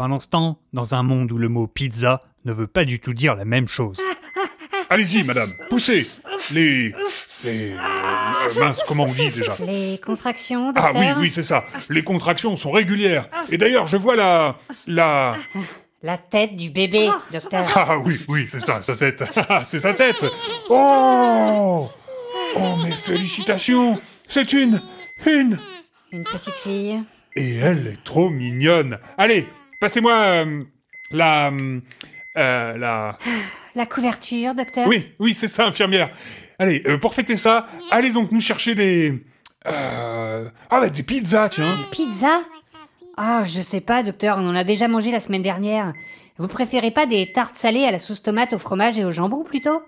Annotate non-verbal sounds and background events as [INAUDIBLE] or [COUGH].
pendant l'instant, dans un monde où le mot pizza ne veut pas du tout dire la même chose. Allez-y, madame, poussez Les. les euh, mince, comment on dit déjà Les contractions. Ah oui, oui, c'est ça. Les contractions sont régulières. Et d'ailleurs, je vois la. la. La tête du bébé, docteur. Ah, ah oui, oui, c'est ça, sa tête. Ah ah, c'est sa tête. Oh Oh, mes félicitations C'est une Une Une petite fille. Et elle est trop mignonne. Allez, Passez-moi euh, la, euh, la... [SIGHS] La couverture, docteur Oui, oui, c'est ça, infirmière. Allez, euh, pour fêter ça, allez donc nous chercher des... Ah bah, des pizzas, tiens. Des pizzas Ah, je sais pas, docteur, on en a déjà mangé la semaine dernière. Vous préférez pas des tartes salées à la sauce tomate, au fromage et au jambon, plutôt